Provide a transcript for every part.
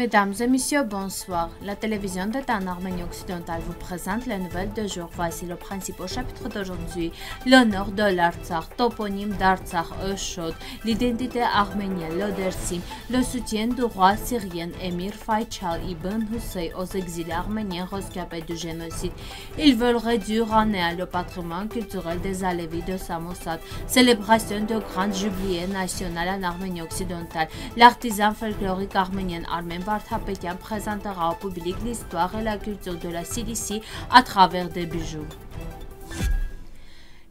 Mesdames et messieurs, bonsoir. La télévision d'État en Arménie occidentale vous présente les nouvelles de jour. Voici le principal chapitre d'aujourd'hui. L'honneur de l'Artsakh, toponyme d'Artsakh Eushod, l'identité arménienne, l'Odersim, le soutien du roi syrien Emir Faychal Ibn Hussein aux exilés arméniens rescapés du génocide. Ils veulent réduire en néant le patrimoine culturel des Alevis de Samosat. Célébration de grandes jubilées nationales en Arménie occidentale. L'artisan folklorique arménien Vartapetian présentera au public l'histoire et la culture de la CDC à travers des bijoux.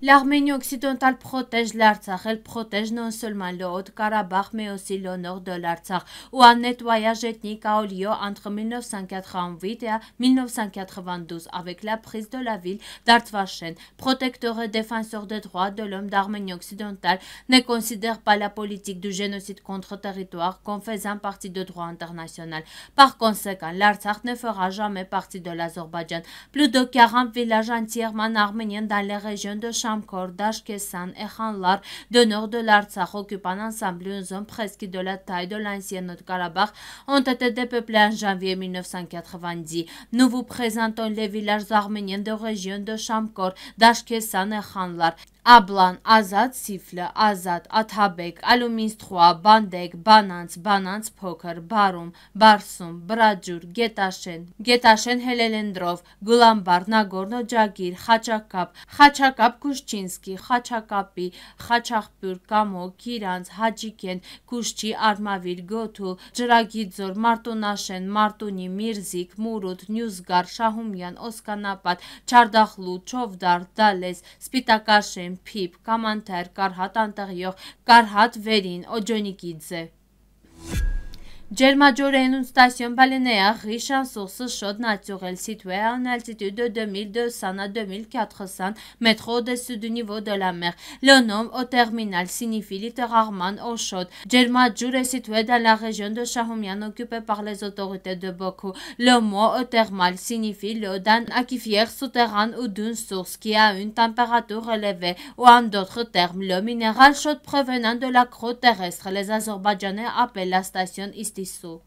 L'Arménie occidentale protège l'Artsakh. Elle protège non seulement le Haut-Karabakh, mais aussi le nord de l'Artsakh, où un nettoyage ethnique a eu lieu entre 1988 et 1992 avec la prise de la ville d'Artvashen. Protecteur et défenseur des droits de l'homme d'Arménie occidentale ne considère pas la politique du génocide contre territoire comme faisant partie du droit international. Par conséquent, l'Artsakh ne fera jamais partie de l'Azerbaïdjan. Plus de 40 villages entièrement arméniens dans les régions de Shamkor, Dashkesan, et Khanlar, de l'Artsakh occupant ensemble une zone presque de la taille de l'ancien Haut-Karabakh, ont été dépeuplés en janvier 1990. Nous vous présentons les villages arméniens de région de Shamkor, Dashkesan et Hanlar. Աբլան, Ազատ Սիֆլը, Ազատ, Աթաբեկ, Ալումինստխուա, Բանդեկ, Բանանց, Բանանց փոքր, Բարում, Բարսում, Բրաջուր, Գետաշեն, Գետաշեն Հելելենդրով, Գուլամբար, Նագորնո Ջագիր, Խաչակապ, Խաչակապ Կուշչինսկի, Խաչակապի, Խաչախպյուր, Կամո, Կիրանց, Հաջիկեն, Կուշչի, Արմավիր, Գոթու, Ջրագիձոր, Մարտունաշեն, Մարտունի, Միրզիկ, Մուրուտ, Նյուզգար, Շահումյան, Օսկանապատ, Չարդախլու, Չովդար, Դալես, Սպիտակաշեն, Արմեն Փիփ, Կամանթեր, Կարհատ Անտեղյող, Կարհատ Վերին, Օջոնիկիձե։ Germajor est une station balnéaire riche en sources chaudes naturelles située à une altitude de 2200 à 2400 mètres au-dessus du niveau de la mer. Le nom au terminal signifie littéralement eau chaude. Germajor est située dans la région de Shahumian occupée par les autorités de Boku. Le mot au thermal signifie l'eau d'un aquifère souterrain ou d'une source qui a une température élevée ou en d'autres termes, le minéral chaud provenant de la croûte terrestre. Les Azerbaïdjanais appellent la station disso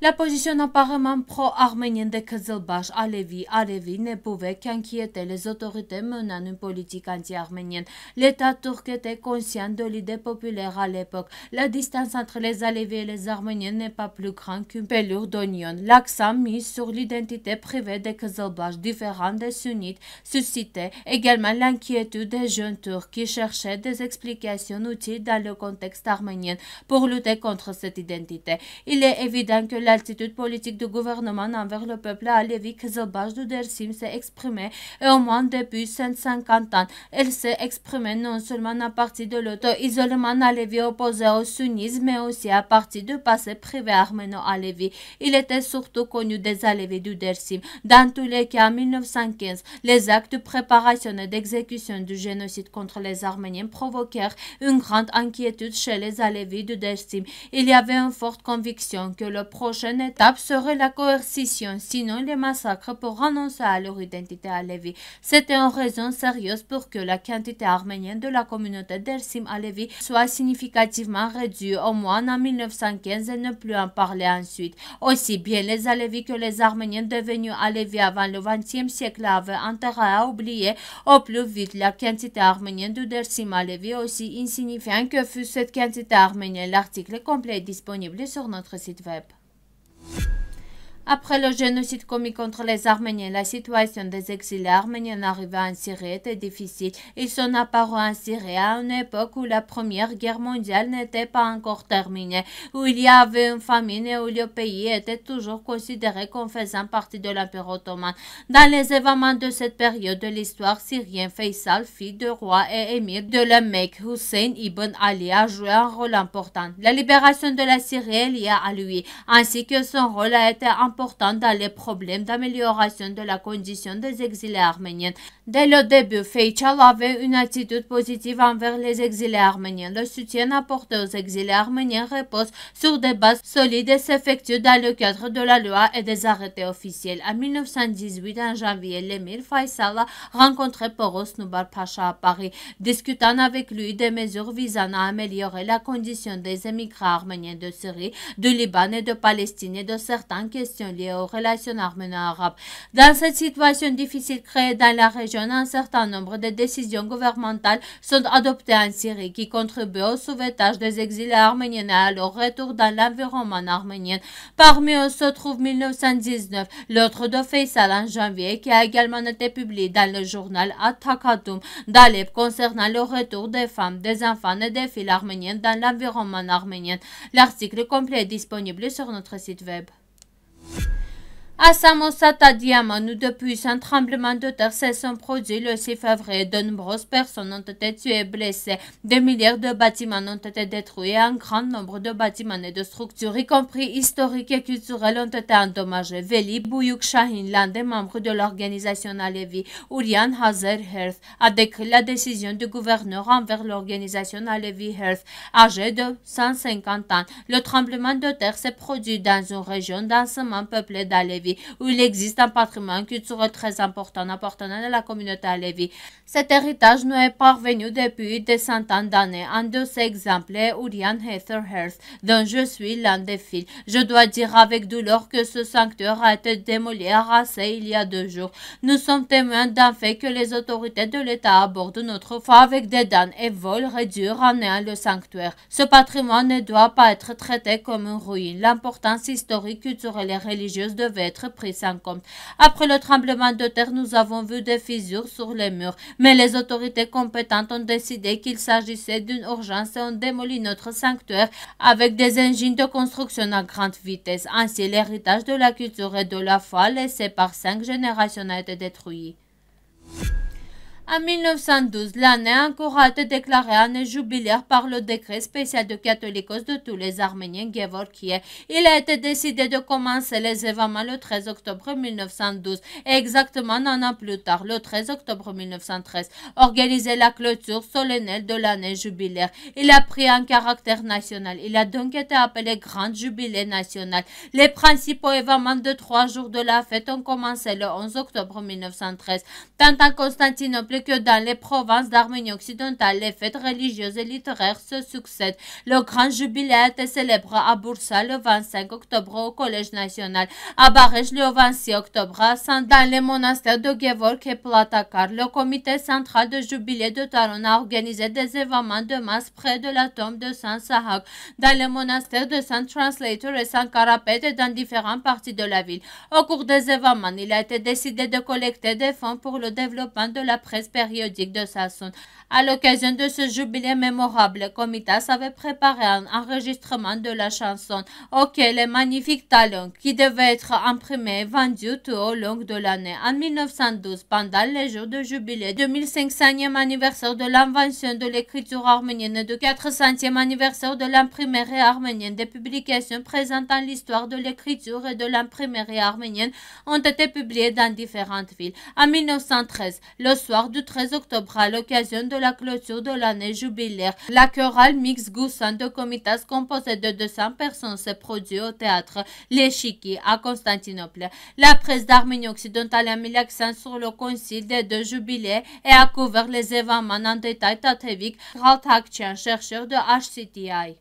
La position apparemment pro-arménienne de Kızılbaş, Alevi, Alevi ne pouvait qu'inquiéter les autorités menant une politique anti-arménienne. L'État turc était conscient de l'idée populaire à l'époque. La distance entre les Alevi et les Arméniens n'est pas plus grande qu'une pelure d'oignon. L'accent mis sur l'identité privée de Kızılbaş, différent des sunnites, suscitait également l'inquiétude des jeunes Turcs qui cherchaient des explications utiles dans le contexte arménien pour lutter contre cette identité. Il est évident que L'attitude politique du gouvernement envers le peuple alévi kızılbaş du Dersim s'est exprimée et au moins depuis 150 ans. Elle s'est exprimée non seulement à partir de l'auto-isolement alévi opposé au sunnisme, mais aussi à partir du passé privé arméno-alévi. Il était surtout connu des alévis du Dersim. Dans tous les cas, en 1915, les actes de préparation et d'exécution du génocide contre les Arméniens provoquèrent une grande inquiétude chez les alévis du Dersim. Il y avait une forte conviction que le proche prochaine étape serait la coercition, sinon les massacres pour renoncer à leur identité à Lévis. C'était une raison sérieuse pour que la quantité arménienne de la communauté d'Ersim Lévis soit significativement réduite au moins en 1915 et ne plus en parler ensuite. Aussi bien les alévis que les arméniens devenus Lévis avant le XXe siècle avaient intérêt à oublier au plus vite la quantité arménienne de Dersim Lévis, aussi insignifiant que fut cette quantité arménienne. L'article complet est disponible sur notre site web. you Après le génocide commis contre les Arméniens, la situation des exilés arméniens arrivés en Syrie était difficile. Ils sont apparus en Syrie à une époque où la Première Guerre mondiale n'était pas encore terminée, où il y avait une famine et où le pays était toujours considéré comme faisant partie de l'Empire ottoman. Dans les événements de cette période de l'histoire syrienne, Faisal, fille de roi et émir de la Mecque, Hussein ibn Ali a joué un rôle important. La libération de la Syrie est liée à lui, ainsi que son rôle a été important dans les problèmes d'amélioration de la condition des exilés arméniens. Dès le début, Feichal avait une attitude positive envers les exilés arméniens. Le soutien apporté aux exilés arméniens repose sur des bases solides et s'effectue dans le cadre de la loi et des arrêtés officiels. En 1918, en janvier, l'émir Faisal a rencontré Poros Nubar Pacha à Paris, discutant avec lui des mesures visant à améliorer la condition des émigrants arméniens de Syrie, du Liban et de Palestine et de certaines questions liées aux relations arméno-arabes. Dans cette situation difficile créée dans la région, un certain nombre de décisions gouvernementales sont adoptées en Syrie qui contribuent au sauvetage des exilés arméniens et à leur retour dans l'environnement arménien. Parmi eux se trouve 1919, l'autre de Faisal en janvier qui a également été publié dans le journal Atakatum d'Alep concernant le retour des femmes, des enfants et des filles arméniennes dans l'environnement arménien. L'article complet est disponible sur notre site web. À Samosata Diaman, où depuis un tremblement de terre s'est produit le 6 février, de nombreuses personnes ont été tuées et blessées. Des milliards de bâtiments ont été détruits et un grand nombre de bâtiments et de structures, y compris historiques et culturelles, ont été endommagés. Veli Bouyouk Shahin, l'un des membres de l'organisation Alevi, Urian Hazer Health, a décrit la décision du gouverneur envers l'organisation Alevi Health, âgée de 150 ans. Le tremblement de terre s'est produit dans une région densément peuplée d'Alevi où il existe un patrimoine culturel très important appartenant à la communauté à Lévi. Cet héritage nous est parvenu depuis des centaines d'années. Un de ces exemples est Urian Heatherhurst, dont je suis l'un des fils. Je dois dire avec douleur que ce sanctuaire a été démoli et il y a deux jours. Nous sommes témoins d'un fait que les autorités de l'État abordent notre foi avec des dents et veulent réduire en néant le sanctuaire. Ce patrimoine ne doit pas être traité comme une ruine. L'importance historique, culturelle et religieuse devait être compte. Après le tremblement de terre, nous avons vu des fissures sur les murs, mais les autorités compétentes ont décidé qu'il s'agissait d'une urgence et ont démoli notre sanctuaire avec des engines de construction à grande vitesse. Ainsi, l'héritage de la culture et de la foi laissé par cinq générations a été détruit. En 1912, l'année encore été déclarée année jubilaire par le décret spécial de catholicos de tous les Arméniens Kiev. Il a été décidé de commencer les événements le 13 octobre 1912, exactement un an plus tard, le 13 octobre 1913, organiser la clôture solennelle de l'année jubilaire. Il a pris un caractère national. Il a donc été appelé Grand Jubilé National. Les principaux événements de trois jours de la fête ont commencé le 11 octobre 1913. Tant à Constantinople que dans les provinces d'Arménie occidentale, les fêtes religieuses et littéraires se succèdent. Le grand jubilé a été célébré à Bursa le 25 octobre au Collège national, à Barège le 26 octobre, dans les monastères de Gevork et Platakar. Le comité central de jubilé de Taron a organisé des événements de masse près de la tombe de Saint Sahak, dans les monastères de Saint Translator et Saint Carapet et dans différentes parties de la ville. Au cours des événements, il a été décidé de collecter des fonds pour le développement de la presse périodique de Sassoon. À l'occasion de ce jubilé mémorable, Comitas avait préparé un enregistrement de la chanson OK les magnifiques talents qui devait être imprimés et vendu tout au long de l'année. En 1912, pendant les jours de jubilé, 2500e anniversaire de l'invention de l'écriture arménienne et de 400e anniversaire de l'imprimerie arménienne, des publications présentant l'histoire de l'écriture et de l'imprimerie arménienne ont été publiées dans différentes villes. En 1913, le soir du 13 octobre à l'occasion de la clôture de l'année jubilaire. La chorale mix Goussin de Comitas composée de 200 personnes s'est produite au théâtre Les Chiquis, à Constantinople. La presse d'Arménie occidentale a mis l'accent sur le concile des deux jubilés et a couvert les événements en détail. Tatevik Raltakchian, chercheur de HCTI.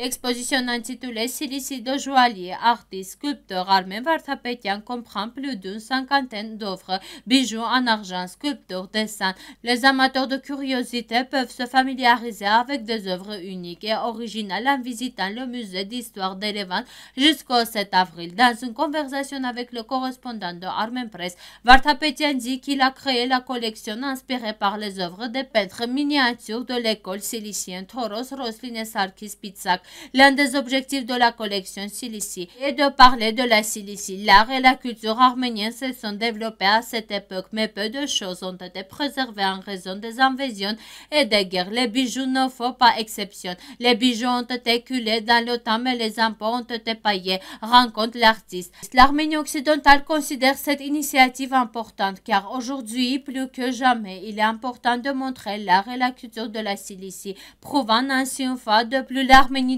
L'exposition intitulée Silici de joaillier, artiste, sculpteur Armin Vartapetian comprend plus d'une cinquantaine d'offres, bijoux en argent, sculptures, dessins. Les amateurs de curiosité peuvent se familiariser avec des œuvres uniques et originales en visitant le musée d'histoire d'Erevan jusqu'au 7 avril. Dans une conversation avec le correspondant de Armen Press, Vartapetian dit qu'il a créé la collection inspirée par les œuvres des peintres miniatures de l'école silicienne Toros Roslin et Sarkis Pitsak. L'un des objectifs de la collection Cilicie est de parler de la Cilicie. L'art et la culture arménienne se sont développés à cette époque, mais peu de choses ont été préservées en raison des invasions et des guerres. Les bijoux ne font pas exception. Les bijoux ont été culés dans le temps, mais les impôts ont été payés, rencontre l'artiste. L'Arménie occidentale considère cette initiative importante, car aujourd'hui, plus que jamais, il est important de montrer l'art et la culture de la Cilicie, prouvant ainsi une de plus l'Arménie